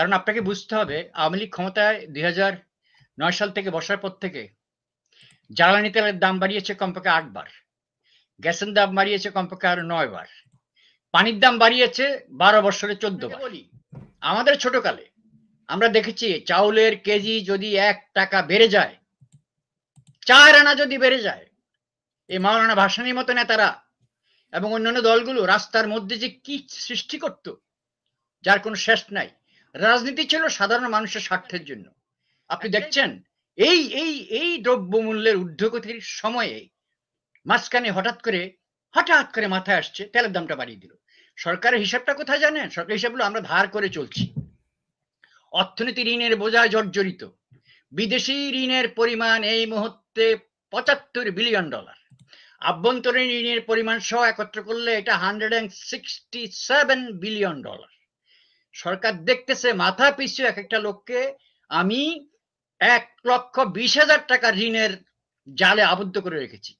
কারণ আপনাকে বুঝতে হবে আওয়ামী লীগ ক্ষমতায় দুই নয় সাল থেকে বসার পর থেকে জ্বালানি তেলের দাম বাড়িয়েছে কমপক্ষে আটবার গ্যাসের দাম বাড়িয়েছে কমপক্ষে আরো নয় বার পানির দাম বাড়িয়েছে বারো বছরে চোদ্দ বলি আমাদের ছোটকালে আমরা দেখেছি চাউলের কেজি যদি এক টাকা বেড়ে যায় চার আনা যদি বেড়ে যায় এই মাওলানা ভাসানির মতো নেতারা এবং অন্যান্য দলগুলো রাস্তার মধ্যে যে কি সৃষ্টি করত যার কোনো শেষ নাই রাজনীতি ছিল সাধারণ মানুষের স্বার্থের জন্য আপনি দেখছেন এই এই এই দ্রব্যমূল্যের ঊর্ধ্বগতির সময়ে মাঝখানে হঠাৎ করে হঠাৎ করে মাথায় আসছে তেলের দামটা বাড়িয়ে দিল সরকারের হিসাবটা কোথায় জানেন সরকারের হিসাবগুলো আমরা ধার করে চলছি অর্থনীতি ঋণের বোঝায় জর্জরিত বিদেশি ঋণের পরিমাণ এই মুহূর্তে পঁচাত্তর বিলিয়ন ডলার আভ্যন্তরীণ ঋণের পরিমাণ সহ একত্র করলে এটা hundred and sixty seven billion dollar সরকার দেখতেছে মাথা পিছু এক একটা লোককে আমি এক লক্ষ বিশ হাজার টাকা ঋণের জালে আবদ্ধ করে রেখেছি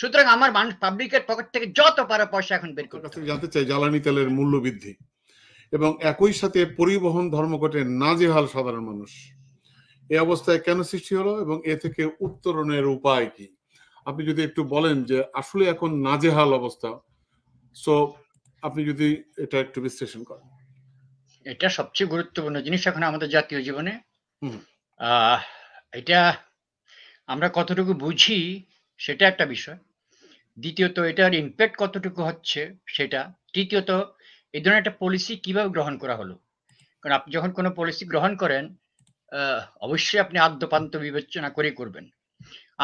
সুতরাং আমার মানুষ পাবলিকের পকেট থেকে যত পারা পয়সা এখন বের করতে জানতে চাই জ্বালানি তেলের মূল্য বৃদ্ধি এবং একই সাথে পরিবহন ধর্মঘটে নাজেহাল সাধারণ মানুষ এই অবস্থায় কেন সৃষ্টি হলো এবং এ থেকে উত্তরণের উপায় কি আপনি যদি একটু বলেন যে আসলে এখন নাজেহাল অবস্থা সো আপনি যদি এটা একটু বিশ্লেষণ করেন এটা সবচেয়ে গুরুত্বপূর্ণ জিনিস এখন আমাদের জাতীয় জীবনে এটা আমরা কতটুকু বুঝি সেটা একটা বিষয় দ্বিতীয়ত এটার ইম্প্যাক্ট কতটুকু হচ্ছে সেটা তৃতীয়ত এই ধরনের একটা পলিসি কিভাবে গ্রহণ করা হলো কারণ আপনি যখন কোনো পলিসি গ্রহণ করেন অবশ্যই আপনি আদ্যপান্ত বিবেচনা করে করবেন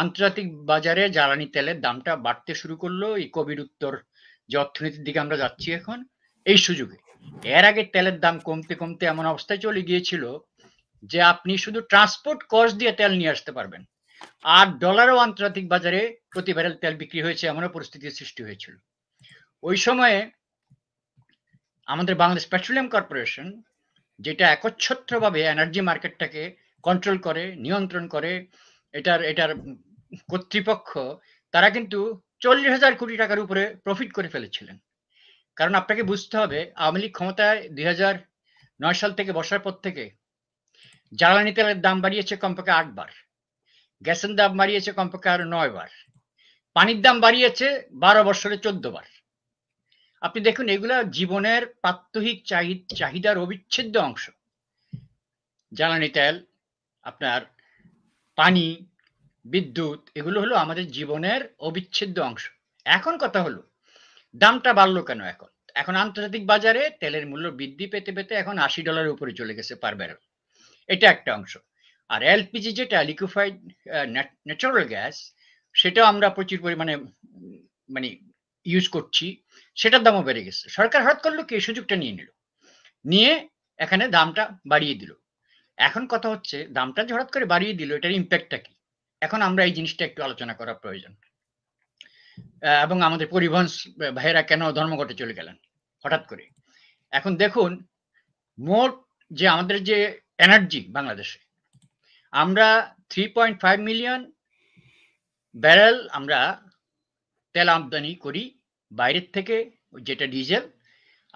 আন্তর্জাতিক বাজারে জ্বালানি তেলের দামটা বাড়তে শুরু করলো এই কোভিড উত্তর যে অর্থনীতির দিকে আমরা যাচ্ছি এখন এই সুযোগে এর আগে তেলের দাম কমতে কমতে এমন অবস্থায় চলে গিয়েছিল যে আপনি শুধু ট্রান্সপোর্ট কস্ট দিয়ে তেল নিয়ে আসতে পারবেন আর ডলারও আন্তর্জাতিক বাজারে প্রতি ব্যারেল তেল বিক্রি হয়েছে এমনও পরিস্থিতির সৃষ্টি হয়েছিল ওই সময়ে আমাদের বাংলাদেশ পেট্রোলিয়াম কর্পোরেশন যেটা একচ্ছত্রভাবে এনার্জি মার্কেটটাকে কন্ট্রোল করে নিয়ন্ত্রণ করে এটার এটার কর্তৃপক্ষ তারা কিন্তু চল্লিশ হাজার কোটি টাকার উপরে প্রফিট করে ফেলেছিলেন কারণ আপনাকে বুঝতে হবে আওয়ামী লীগ ক্ষমতায় দুই নয় সাল থেকে বসার পর থেকে জ্বালানি তেলের দাম বাড়িয়েছে কমপক্ষে আটবার গ্যাসের দাম বাড়িয়েছে কমপক্ষে আরো নয় বার পানির দাম বাড়িয়েছে বারো বছরে চোদ্দ বার আপনি দেখুন এগুলা জীবনের প্রাত্যহিক চাহিদার অবিচ্ছেদ্য অংশ জ্বালানি তেল আপনার পানি বিদ্যুৎ এগুলো হলো আমাদের জীবনের অবিচ্ছেদ্য অংশ এখন কথা হলো দামটা বাড়লো কেন এখন এখন আন্তর্জাতিক বাজারে তেলের মূল্য বৃদ্ধি পেতে পেতে এখন আশি ডলারের উপরে চলে গেছে পার ব্যারেল এটা একটা অংশ আর এলপিজি যেটা লিকুইফাইড ন্যাচারাল গ্যাস সেটাও আমরা প্রচুর পরিমাণে মানে ইউজ করছি সেটার দামও বেড়ে গেছে সরকার হঠাৎ করলো কি সুযোগটা নিয়ে নিল নিয়ে এখানে দামটা বাড়িয়ে দিল এখন কথা হচ্ছে দামটা যে হঠাৎ করে বাড়িয়ে দিল এটার ইম্প্যাক্টটা কি এখন আমরা এই জিনিসটা একটু আলোচনা করা প্রয়োজন এবং আমাদের পরিবহন ভাইয়েরা কেন ধর্মঘটে চলে গেলেন হঠাৎ করে এখন দেখুন মোট যে আমাদের যে এনার্জি বাংলাদেশে আমরা three point five million barrel আমরা তেল আমদানি করি বাইরের থেকে যেটা ডিজেল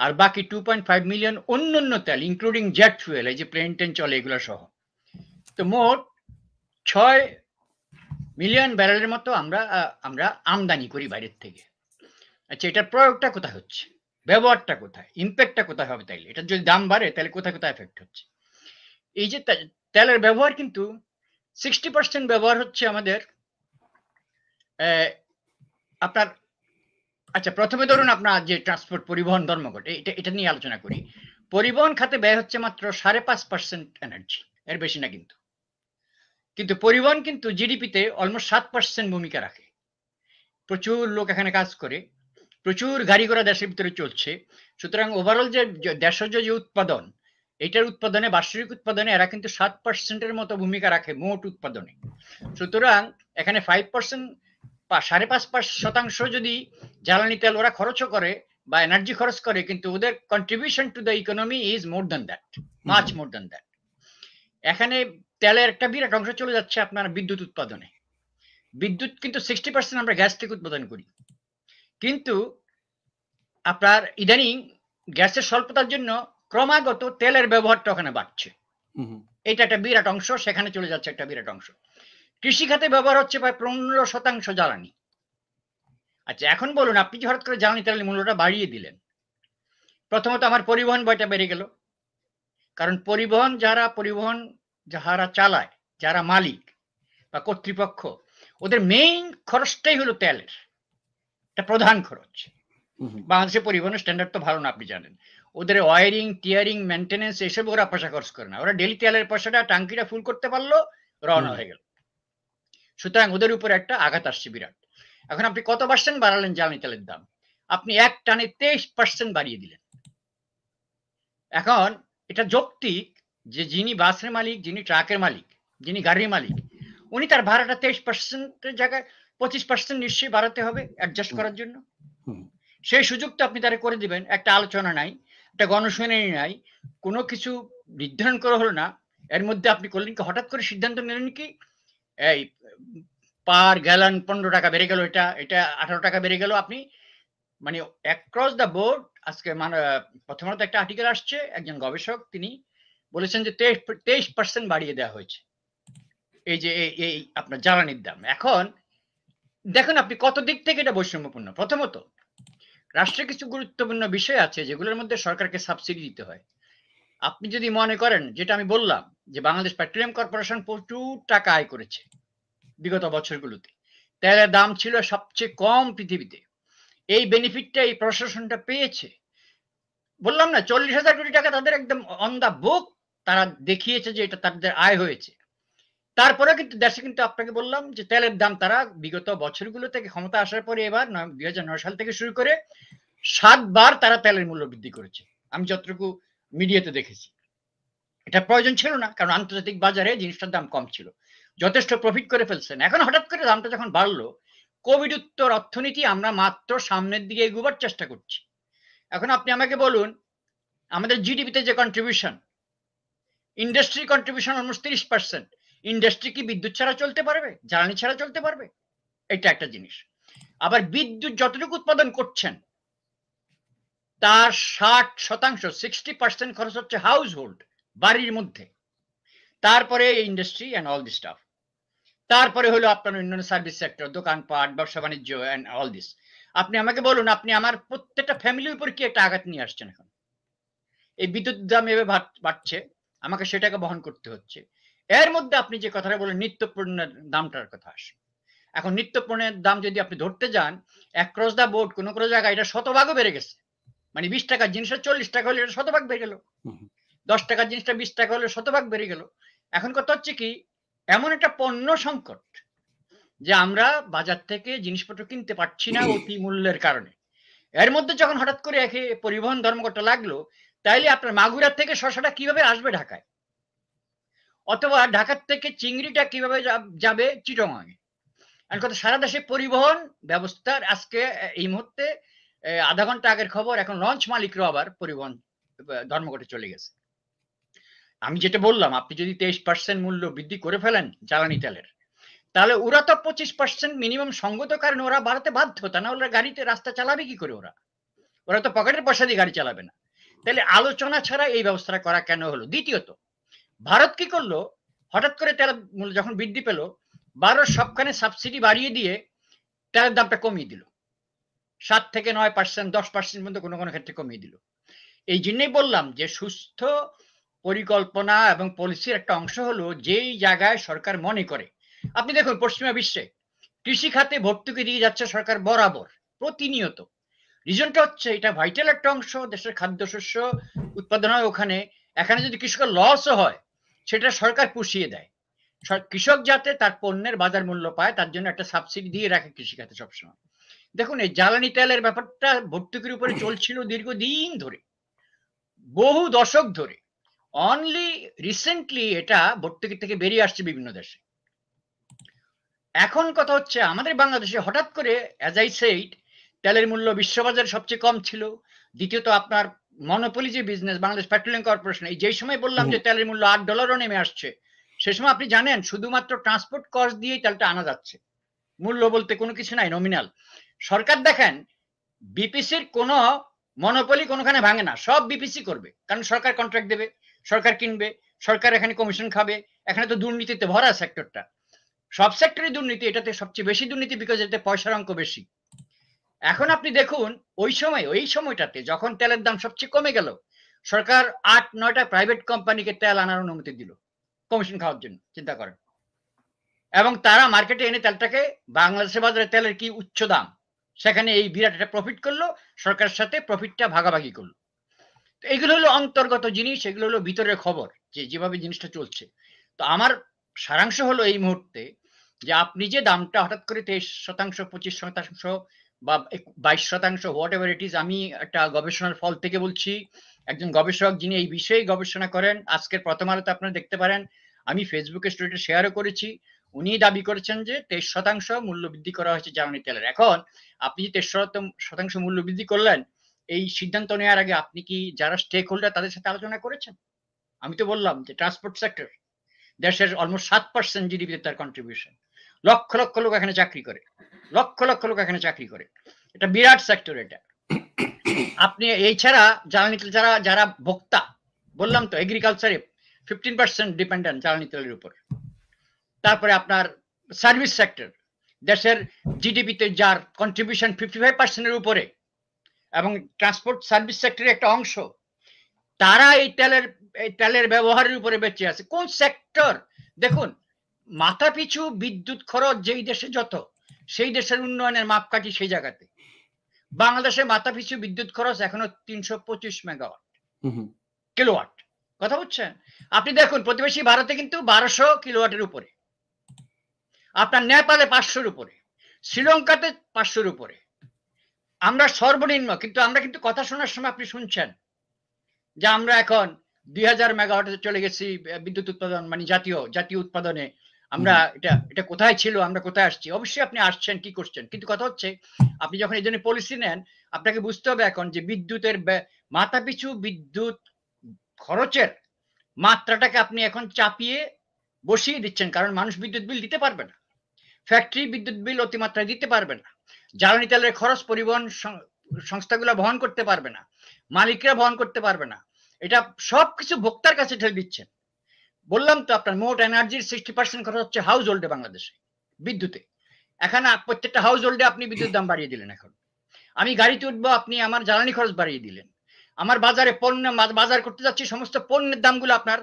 আর বাকি টু পয়েন্ট ফাইভ মিলিয়ন অন্য অন্য তেল ইনক্লুডিং জেট ফুয়েল এই যে প্লেন টেন চলে এগুলো সহ তো মোট ছয় মিলিয়ন ব্যারেলের মতো আমরা আমরা আমদানি করি বাইরের থেকে আচ্ছা এটার প্রয়োগটা কোথায় হচ্ছে ব্যবহারটা কোথায় ইম্প্যাক্টটা কোথায় হবে তাইলে এটার যদি দাম বাড়ে তাহলে কোথায় কোথায় এফেক্ট হচ্ছে এই যে তেলের ব্যবহার কিন্তু সিক্সটি পার্সেন্ট ব্যবহার হচ্ছে আমাদের আপনার আচ্ছা প্রথমে ধরুন আপনার যে ট্রান্সপোর্ট পরিবহন ধর্মঘট এটা এটা নিয়ে আলোচনা করি পরিবহন খাতে ব্যয় হচ্ছে মাত্র সাড়ে পাঁচ পার্সেন্ট এনার্জি এর বেশি না কিন্তু কিন্তু পরিবহন কিন্তু জিডিপিতে অলমোস্ট সাত পার্সেন্ট ভূমিকা রাখে প্রচুর লোক এখানে কাজ করে প্রচুর গাড়ি ঘোড়া দেশের ভিতরে চলছে সুতরাং ওভারঅল যে দেশজ যে উৎপাদন এটার উৎপাদনে বার্ষিক উৎপাদনে এরা কিন্তু সাত পার্সেন্টের মতো ভূমিকা রাখে মোট উৎপাদনে সুতরাং এখানে ফাইভ পার্সেন্ট সাড়ে পাঁচ শতাংশ যদি জ্বালানি তেল ওরা খরচও করে বা এনার্জি খরচ করে কিন্তু ওদের contribution to the economy is more than that much more than that এখানে তেলের একটা বিরাট অংশ চলে যাচ্ছে আপনার বিদ্যুৎ উৎপাদনে বিদ্যুৎ কিন্তু সিক্সটি পার্সেন্ট আমরা গ্যাস থেকে উৎপাদন করি কিন্তু আপনার ইদানিং গ্যাসের স্বল্পতার জন্য ক্রমাগত তেলের ব্যবহারটা ওখানে বাড়ছে এটা একটা বিরাট অংশ সেখানে চলে যাচ্ছে একটা বিরাট অংশ কৃষি খাতে ব্যবহার হচ্ছে প্রায় পনেরো শতাংশ জ্বালানি আচ্ছা এখন বলুন আপনি যে হঠাৎ করে জ্বালানি তেলের মূল্যটা বাড়িয়ে দিলেন প্রথমত আমার পরিবহন বয়টা বেড়ে গেল কারণ পরিবহন যারা পরিবহন যাহারা চালায় যারা মালিক বা কর্তৃপক্ষ ওদের মেইন খরচটাই হলো তেলের এটা প্রধান খরচ বাংলাদেশের পরিবহন স্ট্যান্ডার্ড তো ভালো না আপনি জানেন ওদের ওয়ারিং টিয়ারিং মেনটেনেন্স এসব ওরা পয়সা খরচ করে না ওরা ডেলি তেলের পয়সাটা টাঙ্কিটা ফুল করতে পারলো রওনা হয়ে গেল সুতরাং ওদের উপর একটা আঘাত আসছে বিরাট এখন আপনি কত পার্সেন্ট বাড়ালেন জ্বালানি তেলের দাম আপনি এক টানে তেইশ পার্সেন্ট বাড়িয়ে দিলেন এখন এটা যৌক্তিক যে যিনি বাসের মালিক যিনি ট্রাকের মালিক যিনি গাড়ির মালিক উনি তার ভাড়াটা তেইশ পার্সেন্টের জায়গায় পঁচিশ পার্সেন্ট নিশ্চয়ই বাড়াতে হবে অ্যাডজাস্ট করার জন্য সেই সুযোগ তো আপনি তারা করে দিবেন একটা আলোচনা নাই একটা গণশুনানি নাই কোনো কিছু নির্ধারণ করা হলো না এর মধ্যে আপনি করলেন কি হঠাৎ করে সিদ্ধান্ত নিলেন কি এই পার গ্যালান পনেরো টাকা বেড়ে গেল এটা এটা আঠারো টাকা বেড়ে গেল আপনি মানে অ্যাক্রস দ্য বোর্ড আজকে মানে প্রথমত একটা আর্টিকেল আসছে একজন গবেষক তিনি বলেছেন যে তেইশ পার্সেন্ট বাড়িয়ে দেওয়া হয়েছে এই যে এই আপনার জ্বালানির দাম এখন দেখুন আপনি কত দিক থেকে এটা বৈষম্যপূর্ণ প্রথমত রাষ্ট্রে কিছু গুরুত্বপূর্ণ বিষয় আছে যেগুলোর মধ্যে সরকারকে সাবসিডি দিতে হয় আপনি যদি মনে করেন যেটা আমি বললাম যে বাংলাদেশ পেট্রোলিয়াম কর্পোরেশন প্রচুর টাকা আয় করেছে বিগত বছরগুলোতে তেলের দাম ছিল সবচেয়ে কম পৃথিবীতে এই বেনিফিটটা এই প্রশাসনটা পেয়েছে বললাম না চল্লিশ হাজার কোটি টাকা তাদের একদম অন দা বুক তারা দেখিয়েছে যে এটা তাদের আয় হয়েছে তারপরে কিন্তু দেশে কিন্তু আপনাকে বললাম যে তেলের দাম তারা বিগত বছরগুলো থেকে ক্ষমতা আসার পরে এবার দুই সাল থেকে শুরু করে সাতবার তারা তেলের মূল্য বৃদ্ধি করেছে আমি যতটুকু মিডিয়াতে দেখেছি এটা প্রয়োজন ছিল না কারণ আন্তর্জাতিক বাজারে জিনিসটার দাম কম ছিল যথেষ্ট প্রফিট করে ফেলছেন এখন হঠাৎ করে দামটা যখন বাড়লো কোভিড উত্তর অর্থনীতি আমরা মাত্র সামনের দিকে এগুবার চেষ্টা করছি এখন আপনি আমাকে বলুন আমাদের জিডিপিতে যে কন্ট্রিবিউশন ইন্ডাস্ট্রি কন্ট্রিবিউশন অলমোস্ট তিরিশ পার্সেন্ট ইন্ডাস্ট্রি কি বিদ্যুৎ ছাড়া চলতে পারবে জ্বালানি ছাড়া চলতে পারবে এটা একটা জিনিস আবার বিদ্যুৎ যতটুকু উৎপাদন করছেন তার ষাট শতাংশ সিক্সটি পার্সেন্ট খরচ হচ্ছে হাউস হোল্ড বাড়ির মধ্যে তারপরে industry and all this stuff তারপরে হলো আপনার অন্যান্য সার্ভিস সেক্টর দোকানপাট ব্যবসা বাণিজ্য অ্যান্ড অল দিস আপনি আমাকে বলুন আপনি আমার প্রত্যেকটা ফ্যামিলির উপর কি একটা আঘাত নিয়ে আসছেন এখন এই বিদ্যুৎ দাম এভাবে বাড়ছে আমাকে সেটাকে বহন করতে হচ্ছে এর মধ্যে আপনি যে কথাটা বলেন নিত্যপণ্যের দামটার কথা আসে এখন নিত্যপণ্যের দাম যদি আপনি ধরতে যান এক ক্রস দা বোর্ড কোনো কোনো জায়গায় এটা শতভাগও বেড়ে গেছে মানে বিশ টাকার জিনিসটা চল্লিশ টাকা হলে এটা শতভাগ বেড়ে গেল দশ টাকার জিনিসটা বিশ টাকা হলে শতভাগ বেড়ে গেল এখন কথা হচ্ছে কি এমন একটা পণ্য সংকট যে আমরা বাজার থেকে জিনিসপত্র কিনতে পারছি না অতি মূল্যের কারণে এর মধ্যে যখন হঠাৎ করে একে পরিবহন ধর্মঘটটা লাগলো তাইলে আপনার মাগুরার থেকে শশাটা কিভাবে আসবে ঢাকায় অথবা ঢাকার থেকে চিংড়িটা কিভাবে যাবে চিটংয়ে এমন কথা সারা দেশে পরিবহন ব্যবস্থার আজকে এই মুহূর্তে আধা ঘন্টা আগের খবর এখন লঞ্চ মালিকরা আবার পরিবহন ধর্মঘটে চলে গেছে আমি যেটা বললাম আপনি যদি তেইশ পার্সেন্ট মূল্য বৃদ্ধি করে ফেলেন জ্বালানি তেলের তাহলে ওরা তো পঁচিশ পার্সেন্ট মিনিমাম সঙ্গত কারণে ওরা বাড়াতে বাধ্য তা না ওরা গাড়িতে রাস্তা চালাবে কি করে ওরা ওরা তো পকেটের পয়সা দিয়ে গাড়ি চালাবে না তাহলে আলোচনা ছাড়া এই ব্যবস্থাটা করা কেন হলো দ্বিতীয়ত ভারত কি করলো হঠাৎ করে তেল যখন বৃদ্ধি পেল বারো সবখানে সাবসিডি বাড়িয়ে দিয়ে তেলের দামটা কমিয়ে দিল সাত থেকে নয় পার্সেন্ট দশ পার্সেন্ট পর্যন্ত কোনো কোনো ক্ষেত্রে কমিয়ে দিল এই জন্যই বললাম যে সুস্থ পরিকল্পনা এবং পলিসির একটা অংশ হলো যেই জায়গায় সরকার মনে করে আপনি দেখুন পশ্চিমা বিশ্বে কৃষি খাতে ভর্তুকি দিয়ে যাচ্ছে সরকার বরাবর প্রতিনিয়ত রিজনটা হচ্ছে এটা ভাইটাল একটা অংশ দেশের খাদ্যশস্য উৎপাদন হয় ওখানে এখানে যদি কৃষকের লসও হয় সেটা সরকার পুষিয়ে দেয় কৃষক যাতে তার পণ্যের বাজার মূল্য পায় তার জন্য একটা সাবসিডি দিয়ে রাখে কৃষিখাতে সবসময় দেখুন এই জ্বালানি তেলের ব্যাপারটা ভর্তুকির উপরে চলছিল দীর্ঘদিন ধরে বহু দশক ধরে অনলি রিসেন্টলি এটা ভর্তুকি থেকে বেরিয়ে আসছে বিভিন্ন দেশে এখন কথা হচ্ছে আমাদের বাংলাদেশে হঠাৎ করে অ্যাজ আই সেইট তেলের মূল্য বিশ্ববাজারে সবচেয়ে কম ছিল দ্বিতীয়ত আপনার মনোপলি যে বিজনেস বাংলাদেশ পেট্রোলিয়াম কর্পোরেশন এই যেই সময় বললাম যে তেলের মূল্য আট ডলারও নেমে আসছে সে সময় আপনি জানেন শুধুমাত্র ট্রান্সপোর্ট কস্ট দিয়েই তেলটা আনা যাচ্ছে মূল্য বলতে কোনো কিছু নাই নমিনাল সরকার দেখেন বিপিসির কোন মনোপলি কোনোখানে ভাঙে না সব বিপিসি করবে কারণ সরকার কন্ট্রাক্ট দেবে সরকার কিনবে সরকার এখানে কমিশন খাবে এখানে তো দুর্নীতিতে ভরা সেক্টরটা সব সেক্টরে দুর্নীতি এটাতে সবচেয়ে বেশি দুর্নীতি বিকজ এতে পয়সার অঙ্ক বেশি এখন আপনি দেখুন ওই সময় ওই সময়টাতে যখন তেলের দাম সবচেয়ে কমে গেল সরকার আট নয়টা প্রাইভেট কোম্পানিকে তেল আনার অনুমতি দিল কমিশন খাওয়ার জন্য চিন্তা করেন এবং তারা মার্কেটে এনে তেলটাকে বাংলাদেশের বাজারে তেলের কি উচ্চ দাম সেখানে এই বিরাট একটা প্রফিট করলো সরকারের সাথে প্রফিটটা ভাগাভাগি করলো তো এগুলো হলো অন্তর্গত জিনিস এগুলো হলো ভিতরের খবর যে যেভাবে জিনিসটা চলছে তো আমার সারাংশ হলো এই মুহূর্তে যে আপনি যে দামটা হঠাৎ করে তেইশ শতাংশ পঁচিশ শতাংশ বা বাইশ শতাংশ হোয়াট এভার ইট ইজ আমি একটা গবেষণার ফল থেকে বলছি একজন গবেষক যিনি এই বিষয়ে গবেষণা করেন আজকের প্রথম আলোতে আপনারা দেখতে পারেন আমি ফেসবুকে স্টোরিটা শেয়ারও করেছি উনি দাবি করেছেন যে তেইশ শতাংশ মূল্য বৃদ্ধি করা হয়েছে জ্বালানি তেলের এখন আপনি যে তেইশ শতাংশ মূল্য বৃদ্ধি করলেন এই সিদ্ধান্ত নেওয়ার আগে আপনি কি যারা স্টেক হোল্ডার তাদের সাথে আলোচনা করেছেন আমি তো বললাম যে ট্রান্সপোর্ট সেক্টর দেশের অলমোস্ট সাত পার্সেন্ট জিডিপি তার কন্ট্রিবিউশন লক্ষ লক্ষ লোক এখানে চাকরি করে লক্ষ লক্ষ লোক এখানে চাকরি করে এটা বিরাট সেক্টর এটা আপনি এই ছাড়া জ্বালানি তেল যারা যারা ভোক্তা বললাম তো এগ্রিকালচারে ফিফটিন পার্সেন্ট ডিপেন্ডেন্ট জ্বালানি তেলের উপর তারপরে আপনার সার্ভিস সেক্টর দেশের জিডিপিতে যার কন্ট্রিবিউশন ফিফটি ফাইভ পার্সেন্টের উপরে এবং ট্রান্সপোর্ট সার্ভিস সেক্টরের একটা অংশ তারা এই তেলের এই তেলের ব্যবহারের উপরে বেঁচে আছে কোন সেক্টর দেখুন মাথা পিছু বিদ্যুৎ খরচ যেই দেশে যত সেই দেশের উন্নয়নের মাপকাঠি সেই জায়গাতে বাংলাদেশে মাথা পিছু বিদ্যুৎ খরচ এখনো তিনশো পঁচিশ মেগাওয়াট কিলোওয়াট কথা বুঝছেন আপনি দেখুন প্রতিবেশী ভারতে কিন্তু বারোশো কিলোওয়াটের উপরে আপনার নেপালে পাঁচশোর উপরে শ্রীলঙ্কাতে পাঁচশোর উপরে আমরা সর্বনিম্ন কিন্তু আমরা কিন্তু কথা শোনার সময় আপনি শুনছেন যে আমরা এখন দুই হাজার মেগাওয়াটে চলে গেছি বিদ্যুৎ উৎপাদন মানে জাতীয় জাতীয় উৎপাদনে আমরা এটা এটা কোথায় ছিল আমরা কোথায় আসছি অবশ্যই আপনি আসছেন কি করছেন কিন্তু কথা হচ্ছে আপনি যখন এই জন্য পলিসি নেন আপনাকে বুঝতে হবে এখন যে বিদ্যুতের মাথাপিছু বিদ্যুৎ খরচের মাত্রাটাকে আপনি এখন চাপিয়ে বসিয়ে দিচ্ছেন কারণ মানুষ বিদ্যুৎ বিল দিতে পারবে না ফ্যাক্টরি বিদ্যুৎ বিল অতিমাত্রায় দিতে পারবে না জ্বালানি তেলের খরচ পরিবহন সংস্থাগুলো বহন করতে পারবে না মালিকরা বহন করতে পারবে না এটা সবকিছু ভোক্তার কাছে ঠেলে দিচ্ছেন বললাম তো আপনার মোট এনার্জির সিক্সটি পার্সেন্ট খরচ হচ্ছে হাউস হোল্ডে বাংলাদেশে বিদ্যুতে এখানে প্রত্যেকটা হাউস হোল্ডে আপনি বিদ্যুৎ দাম বাড়িয়ে দিলেন এখন আমি গাড়িতে উঠবো আপনি আমার জ্বালানি খরচ বাড়িয়ে দিলেন আমার বাজারে পণ্য বাজার করতে যাচ্ছি সমস্ত পণ্যের দামগুলো আপনার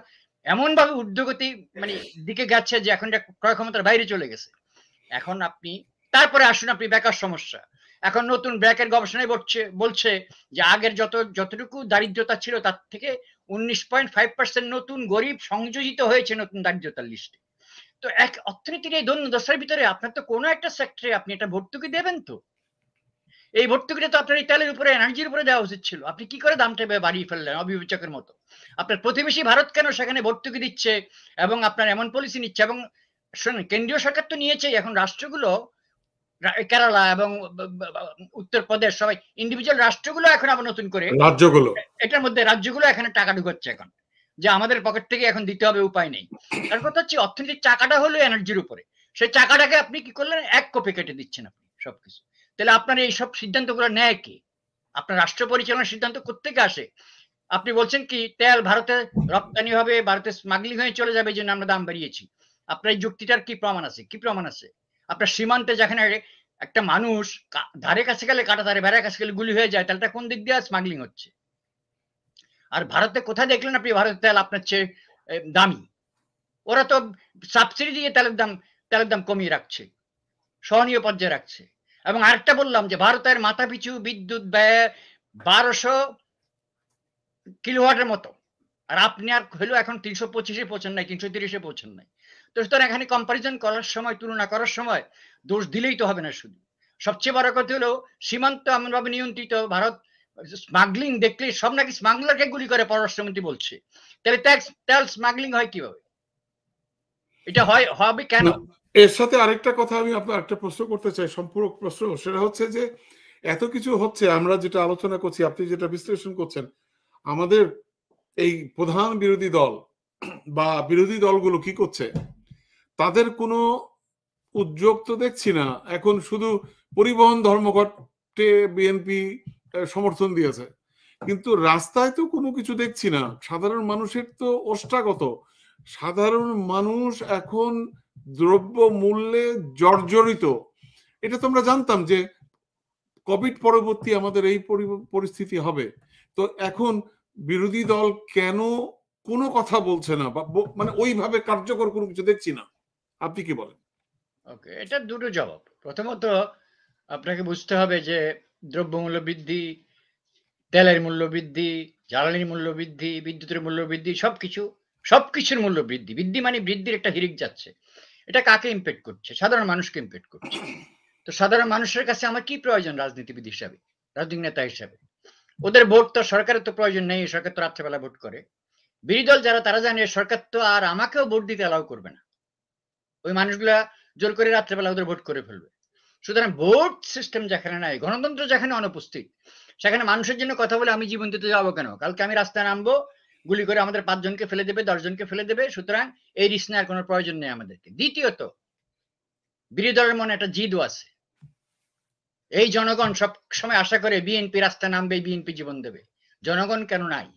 এমনভাবে ঊর্ধ্বগতি মানে দিকে গেছে যে এখন ক্রয় ক্ষমতার বাইরে চলে গেছে এখন আপনি তারপরে আসুন আপনি বেকার সমস্যা এখন নতুন ব্যাকের গবেষণায় বলছে বলছে যে আগের যত যতটুকু দারিদ্রতা ছিল তার থেকে উনিশ পয়েন্ট ফাইভ পার্সেন্ট নতুন গরিব সংযোজিত হয়েছে নতুন দারিদ্রতার লিস্টে তো এক অর্থনীতির এই দন্য দশার ভিতরে আপনার তো কোনো একটা সেক্টরে আপনি এটা ভর্তুকি দেবেন তো এই ভর্তুকিটা তো আপনার এই তেলের উপরে এনার্জির উপরে দেওয়া উচিত ছিল আপনি কি করে দামটা বাড়িয়ে ফেললেন অবিবেচকের মতো আপনার প্রতিবেশী ভারত কেন সেখানে ভর্তুকি দিচ্ছে এবং আপনার এমন পলিসি নিচ্ছে এবং শোনেন কেন্দ্রীয় সরকার তো নিয়েছে এখন রাষ্ট্রগুলো কেরালা এবং উত্তরপ্রদেশ সবাই ইন্ডিভিজুয়াল রাষ্ট্রগুলো এখন আবার নতুন করে রাজ্যগুলো এটার মধ্যে রাজ্যগুলো এখানে টাকা ঢুকাচ্ছে এখন যে আমাদের পকেট থেকে এখন দিতে হবে উপায় নেই তার কথা হচ্ছে অর্থনীতির চাকাটা হলো এনার্জির উপরে সেই চাকাটাকে আপনি কি করলেন এক কপি কেটে দিচ্ছেন আপনি সবকিছু তাহলে আপনার এই সব গুলো নেয় কি আপনার রাষ্ট্র পরিচালনার সিদ্ধান্ত কোথেকে আসে আপনি বলছেন কি তেল ভারতে রপ্তানি হবে ভারতে স্মাগলিং হয়ে চলে যাবে জন্য আমরা দাম বাড়িয়েছি আপনার এই যুক্তিটার কি প্রমাণ আছে কি প্রমাণ আছে আপনার সীমান্তে যেখানে একটা মানুষ ধারে কাছে গেলে কাটা ধারে ভেড়ার কাছে গেলে গুলি হয়ে যায় তাহলে কোন দিক দিয়ে স্মাগলিং হচ্ছে আর ভারতে কোথায় দেখলেন আপনি ভারতের তেল আপনার চেয়ে দামি ওরা তো সাবসিডি দিয়ে তেলের দাম তেলের দাম কমিয়ে রাখছে সহনীয় পর্যায়ে রাখছে এবং আরেকটা বললাম যে ভারতের মাথা পিছু বিদ্যুৎ ব্যয় বারোশো কিলোওয়াটের মতো আর আপনি আর হলো এখন তিনশো পঁচিশে পৌঁছান নাই তিনশো তিরিশে পৌঁছান নাই তো সুতরাং এখানে কম্পারিজন করার সময় তুলনা করার সময় দোষ দিলেই তো হবে না শুধু সবচেয়ে বড় কথা হলো সীমান্ত এমনভাবে নিয়ন্ত্রিত ভারত স্মাগলিং দেখলে সব নাকি স্মাগলারকে গুলি করে পররাষ্ট্রমন্ত্রী বলছে তাহলে তেল স্মাগলিং হয় কিভাবে এটা হয় হবে কেন এর সাথে আরেকটা কথা আমি আপনার একটা প্রশ্ন করতে চাই সম্পূরক প্রশ্ন সেটা হচ্ছে যে এত কিছু হচ্ছে আমরা যেটা আলোচনা করছি আপনি যেটা বিশ্লেষণ করছেন আমাদের এই প্রধান বিরোধী দল বা বিরোধী দলগুলো কি করছে তাদের কোনো উদ্যোগ তো দেখছি না এখন শুধু পরিবহন ধর্মঘটে বিএনপি সমর্থন দিয়েছে কিন্তু রাস্তায় তো কোনো কিছু দেখছি না সাধারণ মানুষের তো ওষ্ঠাগত সাধারণ মানুষ এখন দ্রব্য মূল্যে জর্জরিত এটা তো আমরা জানতাম যে কোভিড পরবর্তী আমাদের এই পরিস্থিতি হবে তো এখন বিরোধী দল কেন কোনো কথা বলছে না বা মানে ওইভাবে কার্যকর কোনো কিছু দেখছি না আপনি কি বলেন ওকে এটা দুটো জবাব প্রথমত আপনাকে বুঝতে হবে যে দ্রব্যমূল্য বৃদ্ধি তেলের মূল্য বৃদ্ধি জ্বালানির মূল্য বৃদ্ধি বিদ্যুতের মূল্য বৃদ্ধি সবকিছু সবকিছুর মূল্য বৃদ্ধি বৃদ্ধি মানে বৃদ্ধির একটা হিরিক যাচ্ছে এটা কাকে ইম্প্যাক্ট করছে সাধারণ মানুষকে ইম্প্যাক্ট করছে তো সাধারণ মানুষের কাছে আমার কি প্রয়োজন রাজনীতিবিদ হিসাবে রাজনীতি নেতা হিসাবে ওদের ভোট তো সরকারের তো প্রয়োজন নেই সরকার তো রাত্রেবেলা ভোট করে বিরোধী দল যারা তারা জানে সরকার তো আর আমাকেও ভোট দিতে অ্যালাউ করবে না ওই মানুষগুলা জোর করে রাত্রেবেলা ওদের ভোট করে ফেলবে সুতরাং ভোট সিস্টেম যেখানে নাই গণতন্ত্র যেখানে অনুপস্থিত সেখানে মানুষের জন্য কথা বলে আমি জীবন দিতে যাবো কেন কালকে আমি রাস্তায় নামবো গুলি করে আমাদের পাঁচজনকে ফেলে দেবে দশজনকে ফেলে দেবে সুতরাং এই রিস্ক নেওয়ার কোনো প্রয়োজন নেই আমাদেরকে দ্বিতীয়ত বিরোধী দলের মনে একটা জিদও আছে এই জনগণ সব সময় আশা করে বিএনপি রাস্তায় নামবে বিএনপি জীবন দেবে জনগণ কেন নাই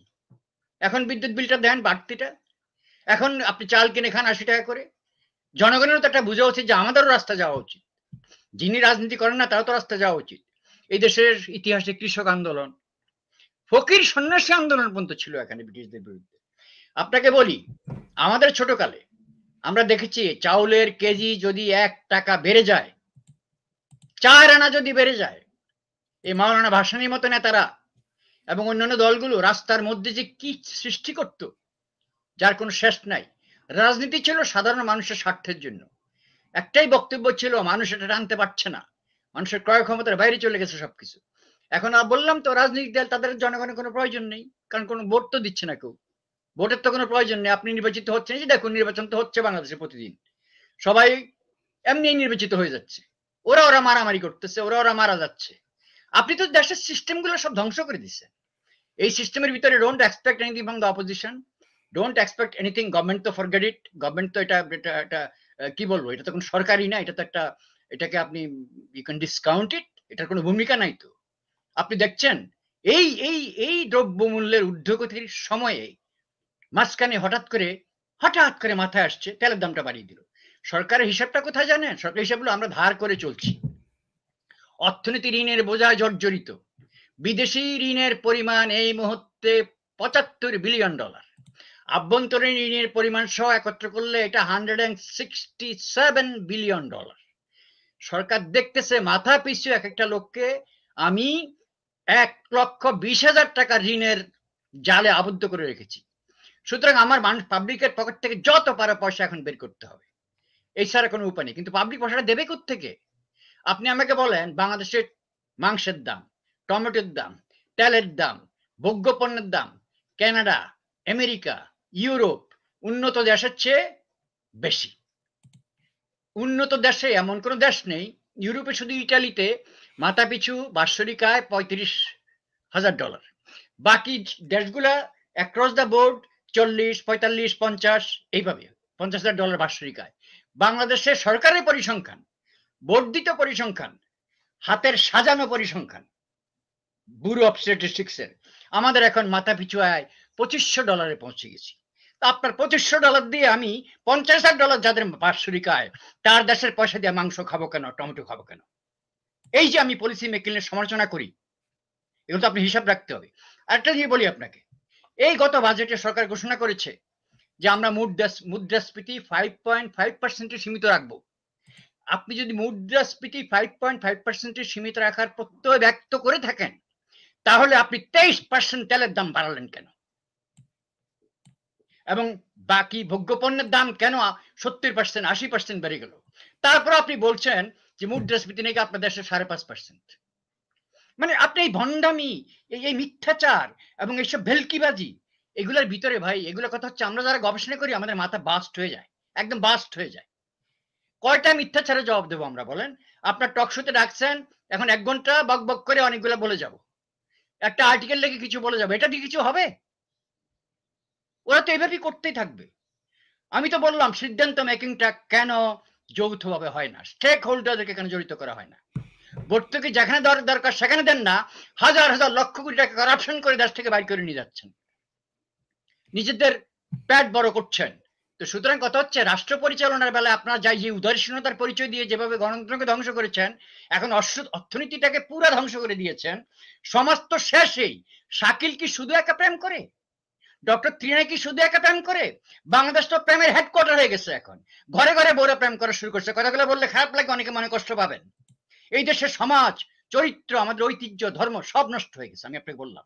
এখন বিদ্যুৎ বিলটা দেন বাড়তিটা এখন আপনি চাল কিনে খান আশি টাকা করে জনগণেরও তো একটা বোঝা উচিত যে আমাদেরও রাস্তা যাওয়া উচিত যিনি রাজনীতি করেন না তারও তো রাস্তা যাওয়া উচিত এই দেশের ইতিহাসে কৃষক আন্দোলন ফকির সন্ন্যাসী আন্দোলন পর্যন্ত ছিল এখানে ব্রিটিশদের বিরুদ্ধে আপনাকে বলি আমাদের ছোটকালে আমরা দেখেছি চাউলের কেজি যদি এক টাকা বেড়ে যায় চার আনা যদি বেড়ে যায় এই মাওলানা ভাসানির মতো নেতারা এবং অন্যান্য দলগুলো রাস্তার মধ্যে যে কি সৃষ্টি করত যার কোনো শেষ নাই রাজনীতি ছিল সাধারণ মানুষের স্বার্থের জন্য একটাই বক্তব্য ছিল মানুষ এটা টানতে পারছে না মানুষের ক্রয় ক্ষমতার বাইরে চলে গেছে সবকিছু এখন আর বললাম তো রাজনৈতিক দল তাদের জনগণের কোনো প্রয়োজন নেই কারণ কোনো ভোট তো দিচ্ছে না কেউ ভোটের তো কোনো প্রয়োজন নেই আপনি নির্বাচিত হচ্ছেন যে দেখুন নির্বাচন তো হচ্ছে বাংলাদেশে প্রতিদিন সবাই এমনি নির্বাচিত হয়ে যাচ্ছে ওরা ওরা মারামারি করতেছে ওরা ওরা মারা যাচ্ছে আপনি তো দেশের সিস্টেমগুলো সব ধ্বংস করে দিচ্ছেন এই সিস্টেমের ভিতরে don't expect anything from the opposition don't expect anything government তো ফরগেট ইট গভর্নমেন্ট তো এটা এটা এটা কি বলবো এটা তো কোনো সরকারই না এটা তো একটা এটাকে আপনি ইউ ক্যান ডিসকাউন্ট ইট এটার কোনো ভূমিকা নাই তো আপনি দেখছেন এই এই এই দ্রব্যমূল্যের ঊর্ধ্বগতির সময়ে মাঝখানে হঠাৎ করে হঠাৎ করে মাথায় আসছে তেলের দামটা বাড়িয়ে দিল সরকারের হিসাবটা কোথায় জানেন সরকারের হিসাবগুলো আমরা ধার করে চলছি অর্থনীতি ঋণের বোঝায় জর্জরিত বিদেশি ঋণের পরিমাণ এই মুহূর্তে পঁচাত্তর বিলিয়ন ডলার আভ্যন্তরীণ ঋণের পরিমাণ সহ একত্র করলে এটা hundred and sixty seven billion dollar সরকার দেখতেছে মাথা পিছু এক একটা লোককে আমি এক লক্ষ বিশ হাজার টাকা ঋণের জালে আবদ্ধ করে রেখেছি সুতরাং আমার মানুষ পাবলিকের পকেট থেকে যত পারা পয়সা এখন বের করতে হবে এই ছাড়া কোনো উপায় নেই কিন্তু পাবলিক পয়সাটা দেবে থেকে আপনি আমাকে বলেন বাংলাদেশের মাংসের দাম টমেটোর দাম তেলের দাম ভোগ্য পণ্যের দাম কানাডা আমেরিকা ইউরোপ উন্নত দেশের চেয়ে বেশি উন্নত দেশে এমন কোনো দেশ নেই ইউরোপে শুধু ইটালিতে মাথাপিছু বাৎসরিক আয় পঁয়ত্রিশ হাজার ডলার বাকি দেশগুলা অ্যাক্রস দ্য বোর্ড চল্লিশ পঁয়তাল্লিশ পঞ্চাশ এইভাবে পঞ্চাশ হাজার ডলার বাৎসরিক আয় বাংলাদেশে সরকারের পরিসংখ্যান বর্ধিত পরিসংখ্যান হাতের সাজানো পরিসংখ্যান ব্যুরো অফ স্ট্যাটিস্টিক্সের আমাদের এখন মাথা পিছু আয় পঁচিশশো ডলারে পৌঁছে গেছি আপনার পঁচিশশো ডলার দিয়ে আমি পঞ্চাশ হাজার ডলার যাদের বার্ষিক আয় তার দেশের পয়সা দিয়ে মাংস খাবো কেন টমেটো খাবো কেন এই যে আমি পলিসি মেকিংয়ের সমালোচনা করি এগুলো তো আপনি হিসাব রাখতে হবে একটা দিয়ে বলি আপনাকে এই গত বাজেটে সরকার ঘোষণা করেছে যে আমরা মুদ্রাস্ফীতি ফাইভ পয়েন্ট ফাইভ পার্সেন্টে সীমিত রাখবো আপনি যদি মুদ্রাস্ফীতি ফাইভ পয়েন্ট ফাইভ পার্সেন্টে সীমিত রাখার প্রত্যয় ব্যক্ত করে থাকেন তাহলে আপনি তেইশ পার্সেন্ট তেলের দাম বাড়ালেন কেন এবং বাকি ভোগ্যপণ্যের দাম কেন সত্তর পার্সেন্ট আশি পার্সেন্ট বেড়ে গেল তারপর আপনি বলছেন যে মুদ্রাস্ফীতি নাকি আপনার দেশে সাড়ে পাঁচ পার্সেন্ট মানে আপনি এই ভণ্ডামি এই মিথ্যাচার এবং এইসব ভেলকিবাজি এগুলোর ভিতরে ভাই এগুলো কথা হচ্ছে আমরা যারা গবেষণা করি আমাদের মাথা বাস্ট হয়ে যায় একদম বাস্ট হয়ে যায় কয়টা মিথ্যাচারে জবাব দেবো আমরা বলেন আপনার টকশোতে ডাকছেন এখন এক ঘন্টা বক বক করে অনেকগুলো বলে যাব একটা আর্টিকেল লেগে কিছু বলে যাবো এটা কি কিছু হবে ওরা তো এভাবেই করতেই থাকবে আমি তো বললাম সিদ্ধান্ত মেকিংটা কেন যৌথভাবে হয় না স্টেক হোল্ডারদেরকে কেন জড়িত করা হয় না ভর্তুকি যেখানে দরকার সেখানে দেন না হাজার হাজার লক্ষ কোটি টাকা করাপশন করে দেশ থেকে বাইর করে নিয়ে যাচ্ছেন নিজেদের প্যাট বড় করছেন তো সুতরাং কথা হচ্ছে রাষ্ট্র পরিচালনার বেলায় আপনারা যাই যে উদারসীনতার পরিচয় দিয়ে যেভাবে গণতন্ত্রকে ধ্বংস করেছেন এখন অর্থনীতিটাকে পুরা ধ্বংস করে দিয়েছেন সমাজ তো শেষেই শাকিল কি শুধু একা প্রেম করে ডক্টর ত্রিনা কি শুধু একা প্রেম করে বাংলাদেশ তো প্রেমের হেডকোয়ার্টার হয়ে গেছে এখন ঘরে ঘরে বড় প্রেম করা শুরু করছে কথাগুলো বললে খারাপ লাগে অনেকে মনে কষ্ট পাবেন এই দেশের সমাজ চরিত্র আমাদের ঐতিহ্য ধর্ম সব নষ্ট হয়ে গেছে আমি আপনাকে বললাম